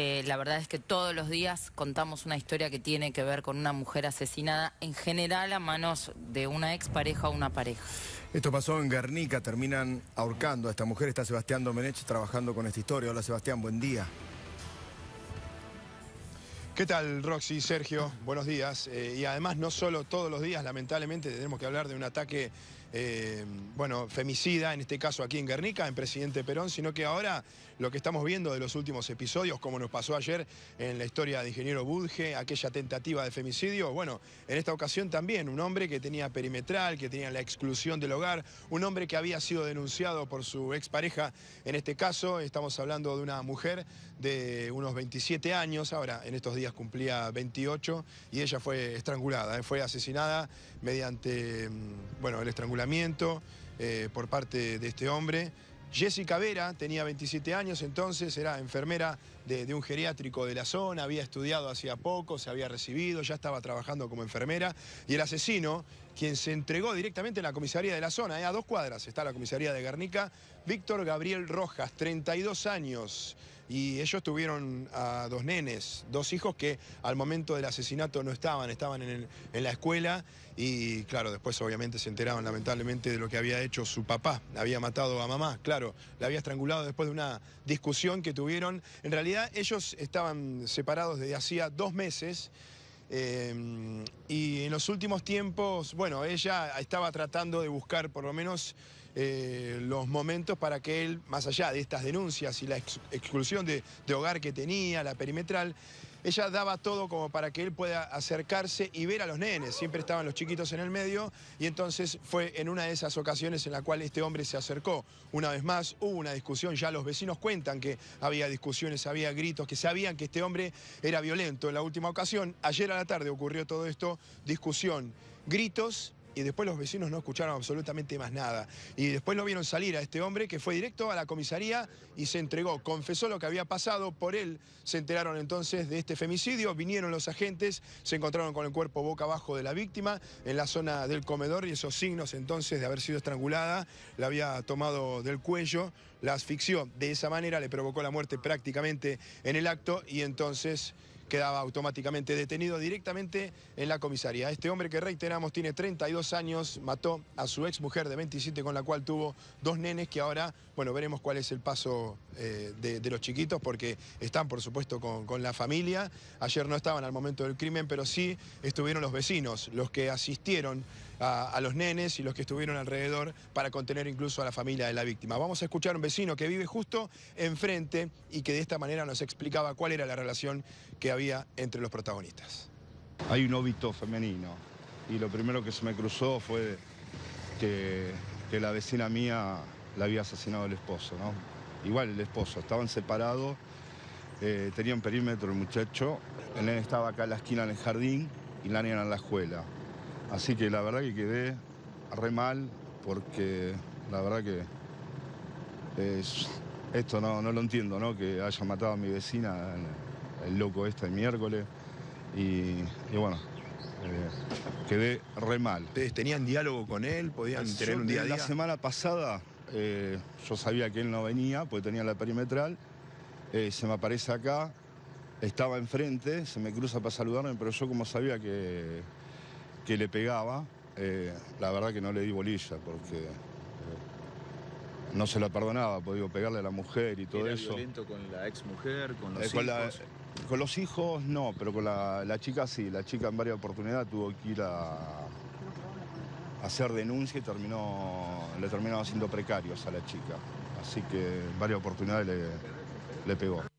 Eh, la verdad es que todos los días contamos una historia que tiene que ver con una mujer asesinada, en general a manos de una expareja o una pareja. Esto pasó en Guernica, terminan ahorcando a esta mujer. Está Sebastián Domenech trabajando con esta historia. Hola Sebastián, buen día. ¿Qué tal, Roxy, Sergio? Buenos días. Eh, y además, no solo todos los días, lamentablemente, tenemos que hablar de un ataque eh, bueno, femicida, en este caso aquí en Guernica, en Presidente Perón, sino que ahora lo que estamos viendo de los últimos episodios, como nos pasó ayer en la historia de Ingeniero Budge, aquella tentativa de femicidio, bueno, en esta ocasión también un hombre que tenía perimetral, que tenía la exclusión del hogar, un hombre que había sido denunciado por su expareja, en este caso estamos hablando de una mujer de unos 27 años, ahora en estos días cumplía 28, y ella fue estrangulada, eh, fue asesinada mediante, mm, bueno, el estrangulamiento eh, por parte de este hombre. Jessica Vera tenía 27 años entonces, era enfermera de, un geriátrico de la zona, había estudiado hacía poco, se había recibido, ya estaba trabajando como enfermera. Y el asesino, quien se entregó directamente en la comisaría de la zona, eh, a dos cuadras está la comisaría de Guernica, Víctor Gabriel Rojas, 32 años y ellos tuvieron a dos nenes, dos hijos que al momento del asesinato no estaban, estaban en, la escuela y claro, después obviamente se enteraban lamentablemente de lo que había hecho su papá, había matado a mamá, claro, la había estrangulado después de una discusión que tuvieron. En realidad ellos estaban separados desde hacía dos meses. Eh, y en los últimos tiempos, bueno, ella estaba tratando de buscar por lo menos eh, los momentos para que él, más allá de estas denuncias y la exclusión de, de hogar que tenía, la perimetral, ella daba todo como para que él pueda acercarse y ver a los nenes. Siempre estaban los chiquitos en el medio y entonces fue en una de esas ocasiones en la cual este hombre se acercó. Una vez más hubo una discusión, ya los vecinos cuentan que había discusiones, había gritos, que sabían que este hombre era violento. En la última ocasión, ayer a la tarde ocurrió todo esto, discusión, gritos y después los vecinos no escucharon absolutamente más nada. Y después lo vieron salir a este hombre que fue directo a la comisaría y se entregó, confesó lo que había pasado, por él se enteraron entonces de este femicidio, vinieron los agentes, se encontraron con el cuerpo boca abajo de la víctima en la zona del comedor y esos signos entonces de haber sido estrangulada, la había tomado del cuello, la asfixió, de esa manera le provocó la muerte prácticamente en el acto y entonces quedaba automáticamente detenido directamente en la comisaría. Este hombre que reiteramos tiene 32 años, mató a su ex mujer de 27 con la cual tuvo dos nenes que ahora, bueno, veremos cuál es el paso eh, de, los chiquitos porque están por supuesto con la familia. Ayer no estaban al momento del crimen, pero sí estuvieron los vecinos, los que asistieron a, los nenes y los que estuvieron alrededor para contener incluso a la familia de la víctima. Vamos a escuchar a un vecino que vive justo enfrente y que de esta manera nos explicaba cuál era la relación que había entre los protagonistas. Hay un óbito femenino y lo primero que se me cruzó fue que, la vecina mía la había asesinado el esposo, ¿no? Igual el esposo, estaban separados, eh, tenían perímetro el muchacho, el nene estaba acá en la esquina en el jardín y la niña en la escuela. Así que la verdad que quedé re mal porque la verdad que esto no, no, lo entiendo, ¿no? Que haya matado a mi vecina, el loco este el miércoles. Y, bueno, eh, quedé re mal. ¿Ustedes tenían diálogo con él? ¿Podían tener un día a La semana pasada eh, yo sabía que él no venía, porque tenía la perimetral. Eh, se me aparece acá, estaba enfrente, se me cruza para saludarme, pero yo como sabía que que le pegaba, eh, la verdad que no le di bolilla porque eh, no se la perdonaba, pues digo, pegarle a la mujer y todo ¿Era eso. violento con la ex mujer, con los eh, hijos? Con, los hijos no, pero con la, chica sí, la chica en varias oportunidades tuvo que ir a, hacer denuncia y terminó, le terminó haciendo precarios a la chica. Así que en varias oportunidades le pegó.